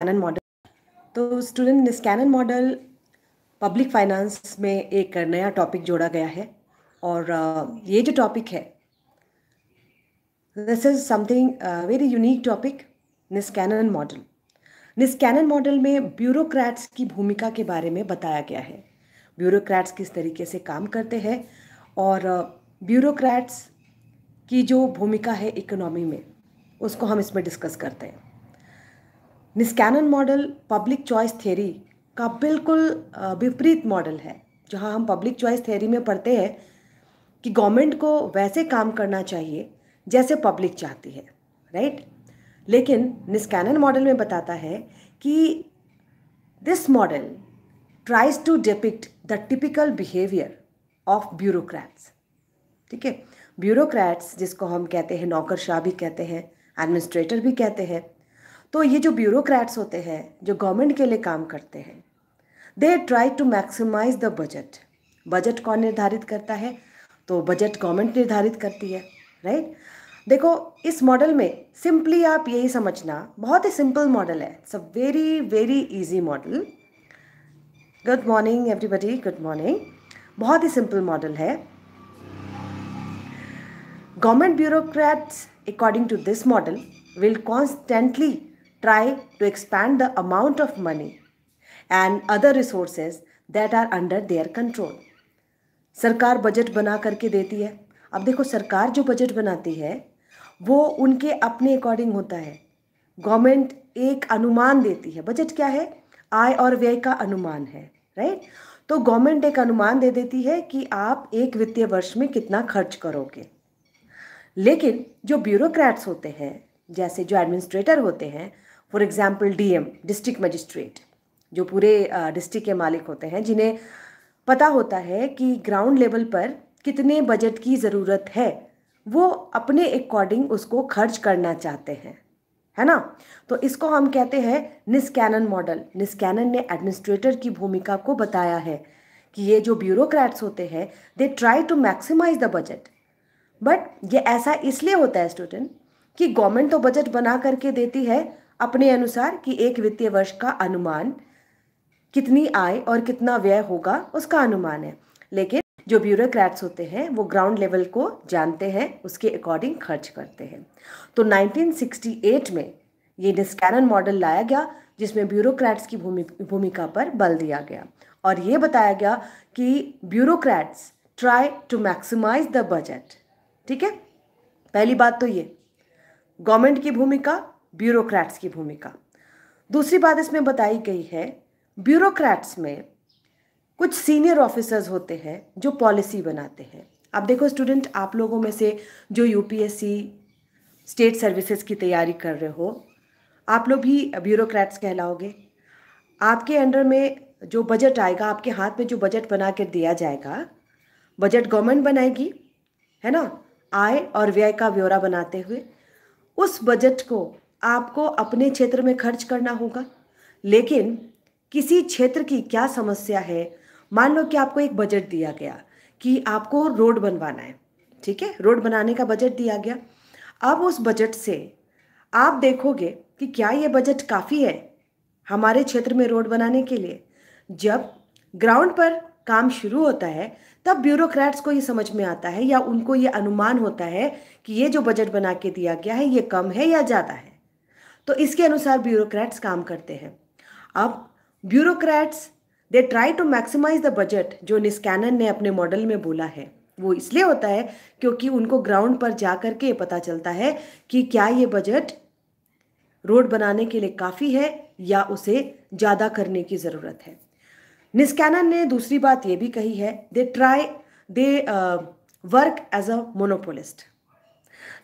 Cannon model तो student Niskanen Kanen model public finance में एक नया टॉपिक जोड़ा गया है और uh, ये जो टॉपिक है this is something very unique topic Niskanen model Niskanen model में ब्यूरोक्रेट्स की भूमिका के बारे में बताया गया है ब्यूरोक्रेट्स किस तरीके से काम करते हैं और ब्यूरोक्रेट्स uh, की जो भूमिका है इकोनॉमी में उसको हम इसमें डिस्कस करते हैं Niskanen model public choice theory का बिल्कुल विपरीत मॉडल है जहाँ हम पब्लिक चॉइस थ्योरी में पढ़ते हैं कि गवर्नमेंट को वैसे काम करना चाहिए जैसे पब्लिक चाहती है राइट लेकिन निस्कैनन मॉडल में बताता है कि this model tries to depict the typical behaviour of bureaucrats ठीक है ब्यूरोक्रैट्स जिसको हम कहते हैं नौकरशाह भी कहते हैं एडमिनिस्ट्रेटर भी कहते हैं तो ये जो ब्यूरोक्रेट्स होते हैं जो गवर्नमेंट के लिए काम करते हैं they try to maximise the budget budget कौन निर्धारित करता है तो बजट गवर्नमेंट निर्धारित करती है राइट right? देखो इस मॉडल में सिंपली आप यही समझना बहुत ही सिंपल मॉडल है it's a very very easy model good morning everybody good morning बहुत ही सिंपल मॉडल है government bureaucrats according to this model will constantly try to expand the amount of money and other resources that are under their control. सरकार budget बना करके देती है अब देखो सरकार जो बजट बनाती है वो उनके अपने अकॉर्डिंग होता है गवर्नमेंट एक अनुमान देती है बजट क्या है आय और व्यय का अनुमान है राइट तो गवर्नमेंट एक अनुमान दे देती है कि आप एक वित्तीय वर्ष में कितना खर्च करोगे लेकिन जो ब्यूरोक्रेट्स होते हैं जैसे जो एडमिनिस्ट्रेटर होते हैं for example DM district magistrate जो पूरे डिस्ट्रिक्ट के मालिक होते हैं जिन्हें पता होता है कि ग्राउंड लेवल पर कितने बजट की ज़रूरत है वो अपने अकॉर्डिंग उसको खर्च करना चाहते हैं है ना तो इसको हम कहते हैं निस्कैनन मॉडल निस्कैनन ने एडमिनिस्ट्रेटर की भूमिका को बताया है कि ये जो ब्यूरोक्रेट्स होते हैं they try to maximise the budget but ये ऐसा इसलिए होता है स्टूडेंट कि गवर्नमेंट तो बजट बना करके देती है अपने अनुसार कि एक वित्तीय वर्ष का अनुमान कितनी आय और कितना व्यय होगा उसका अनुमान है लेकिन जो ब्यूरोक्रेट्स होते हैं वो ग्राउंड लेवल को जानते हैं उसके अकॉर्डिंग खर्च करते हैं तो 1968 में ये डिस्कैनन मॉडल लाया गया जिसमें ब्यूरोक्रेट्स की भूमिका पर बल दिया गया और ये बताया गया कि bureaucrats try to maximise the budget ठीक है पहली बात तो ये गवर्नमेंट की भूमिका ब्यूरोक्रेट्स की भूमिका दूसरी बात इसमें बताई गई है ब्यूरोक्रेट्स में कुछ सीनियर ऑफिसर्स होते हैं जो पॉलिसी बनाते हैं अब देखो स्टूडेंट आप लोगों में से जो यूपीएससी स्टेट सर्विसेज की तैयारी कर रहे हो आप लोग भी ब्यूरोक्रेट्स कहलाओगे आपके अंडर में जो बजट आएगा आपके हाथ में जो बजट बना कर दिया जाएगा बजट गवर्नमेंट बनाएगी है ना आय और व्यय का ब्यौरा बनाते हुए उस बजट को आपको अपने क्षेत्र में खर्च करना होगा लेकिन किसी क्षेत्र की क्या समस्या है मान लो कि आपको एक बजट दिया गया कि आपको रोड बनवाना है ठीक है रोड बनाने का बजट दिया गया अब उस बजट से आप देखोगे कि क्या ये बजट काफ़ी है हमारे क्षेत्र में रोड बनाने के लिए जब ग्राउंड पर काम शुरू होता है तब ब्यूरोक्रेट्स को ये समझ में आता है या उनको ये अनुमान होता है कि ये जो बजट बना के दिया गया है ये कम है या ज़्यादा है तो इसके अनुसार ब्यूरोक्रेट्स काम करते हैं अब bureaucrats they try to maximise the budget जो निस्कैनन ने अपने मॉडल में बोला है वो इसलिए होता है क्योंकि उनको ग्राउंड पर जा कर के पता चलता है कि क्या ये बजट रोड बनाने के लिए काफ़ी है या उसे ज़्यादा करने की ज़रूरत है निस्कैनन ने दूसरी बात ये भी कही है they try they work as a monopolist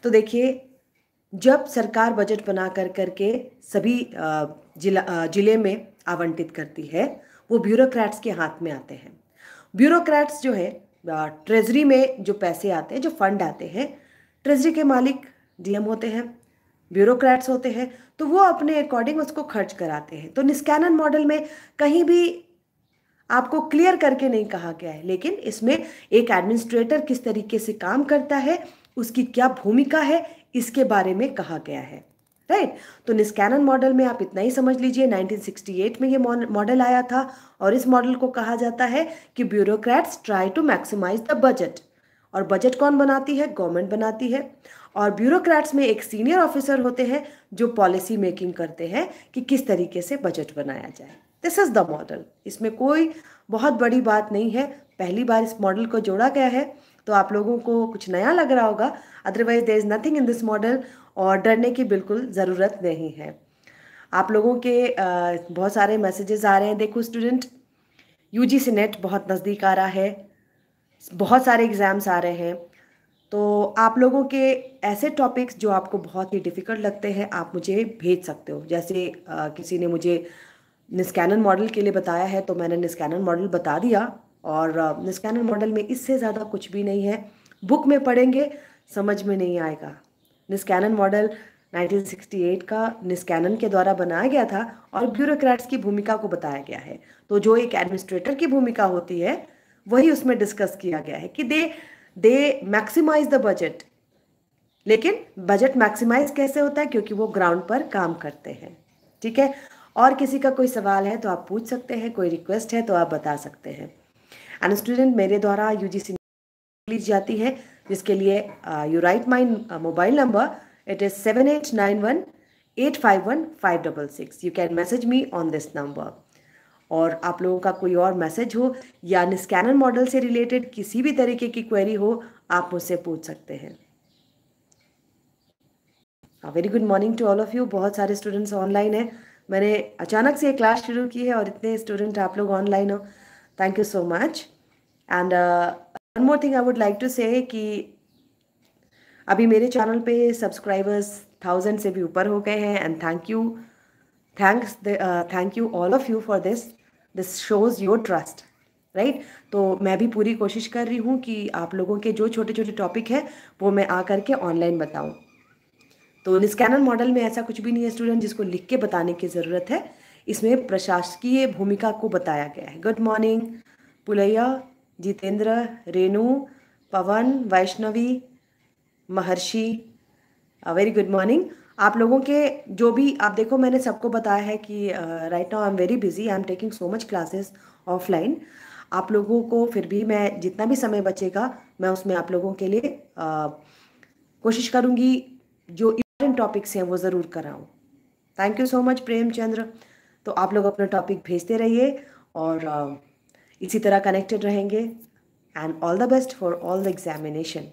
तो देखिए जब सरकार बजट बना कर करके सभी जिला जिले में आवंटित करती है वो ब्यूरोक्रेट्स के हाथ में आते हैं ब्यूरोक्रेट्स जो है ट्रेजरी में जो पैसे आते हैं जो फंड आते हैं ट्रेजरी के मालिक डीएम होते हैं ब्यूरोक्रेट्स होते हैं तो वो अपने अकॉर्डिंग उसको खर्च कराते हैं तो निस्कैनन मॉडल में कहीं भी आपको क्लियर करके नहीं कहा गया है लेकिन इसमें एक एडमिनिस्ट्रेटर किस तरीके से काम करता है उसकी क्या भूमिका है इसके बारे में कहा गया है राइट right? तो निस्कैनन मॉडल में आप इतना ही समझ लीजिए 1968 में ये मॉडल आया था और इस मॉडल को कहा जाता है कि bureaucrats try to maximise the budget और बजट कौन बनाती है गवर्नमेंट बनाती है और ब्यूरोक्रेट्स में एक सीनियर ऑफिसर होते हैं जो पॉलिसी मेकिंग करते हैं कि किस तरीके से बजट बनाया जाए दिस इज़ द मॉडल इसमें कोई बहुत बड़ी बात नहीं है पहली बार इस मॉडल को जोड़ा गया है तो आप लोगों को कुछ नया लग रहा होगा otherwise there is nothing in this model और डरने की बिल्कुल ज़रूरत नहीं है आप लोगों के बहुत सारे मैसेजेस आ रहे हैं देखो स्टूडेंट जी सी नेट बहुत नज़दीक आ रहा है बहुत सारे एग्ज़ाम्स आ रहे हैं तो आप लोगों के ऐसे टॉपिक्स जो आपको बहुत ही डिफ़िकल्ट लगते हैं आप मुझे भेज सकते हो जैसे आ, किसी ने मुझे निस्कैनन मॉडल के लिए बताया है तो मैंने निस्कैनन मॉडल बता दिया और स्कैनर मॉडल में इससे ज़्यादा कुछ भी नहीं है बुक में पढ़ेंगे समझ में नहीं आएगा निस्कैनन मॉडल 1968 का निस्कैनन के द्वारा बनाया गया था और ब्यूरोक्रेट्स की भूमिका को बताया गया है तो जो एक एडमिनिस्ट्रेटर की भूमिका होती है वही उसमें डिस्कस किया गया है कि they they maximise the budget लेकिन बजट मैक्सिमाइज कैसे होता है क्योंकि वो ग्राउंड पर काम करते हैं ठीक है और किसी का कोई सवाल है तो आप पूछ सकते हैं कोई रिक्वेस्ट है तो आप बता सकते हैं एंड स्टूडेंट मेरे द्वारा यू जी ली जाती है जिसके लिए you write my mobile number it is seven eight nine one eight five one five double six you can message me on this number और आप लोगों का कोई और मैसेज हो या स्कैनर मॉडल से रिलेटेड किसी भी तरीके की क्वेरी हो आप मुझसे पूछ सकते हैं very good morning to all of you बहुत सारे स्टूडेंट्स ऑनलाइन हैं मैंने अचानक से ये क्लास शुरू की है और इतने स्टूडेंट आप लोग ऑनलाइन हो thank you so much and one more thing I would like to say कि अभी मेरे चैनल पे सब्सक्राइबर्स थाउजेंड से भी ऊपर हो गए हैं and thank you thanks thank you all of you for this this shows your trust right तो मैं भी पूरी कोशिश कर रही हूँ कि आप लोगों के जो छोटे छोटे टॉपिक हैं वो मैं आ करके ऑनलाइन बताऊँ तो स्कैनर मॉडल में ऐसा कुछ भी नहीं है स्टूडेंट जिसको लिख के बताने की ज़रूरत है इसमें प्रशासकीय भूमिका को बताया गया है good morning Pullaiah Jitendra Renu Pawan Vaishnavi Maharshi very good morning आप लोगों के जो भी आप देखो मैंने सबको बताया है कि right now I am very busy I am taking so much classes offline आप लोगों को फिर भी मैं जितना भी समय बचेगा मैं उसमें आप लोगों के लिए uh, कोशिश करूँगी जो इम्पोर्टेंट टॉपिक्स हैं वो ज़रूर कराऊँ thank you so much Premchandra तो आप लोग अपना टॉपिक भेजते रहिए और uh, इसी तरह कनेक्टेड रहेंगे and all the best for all the examination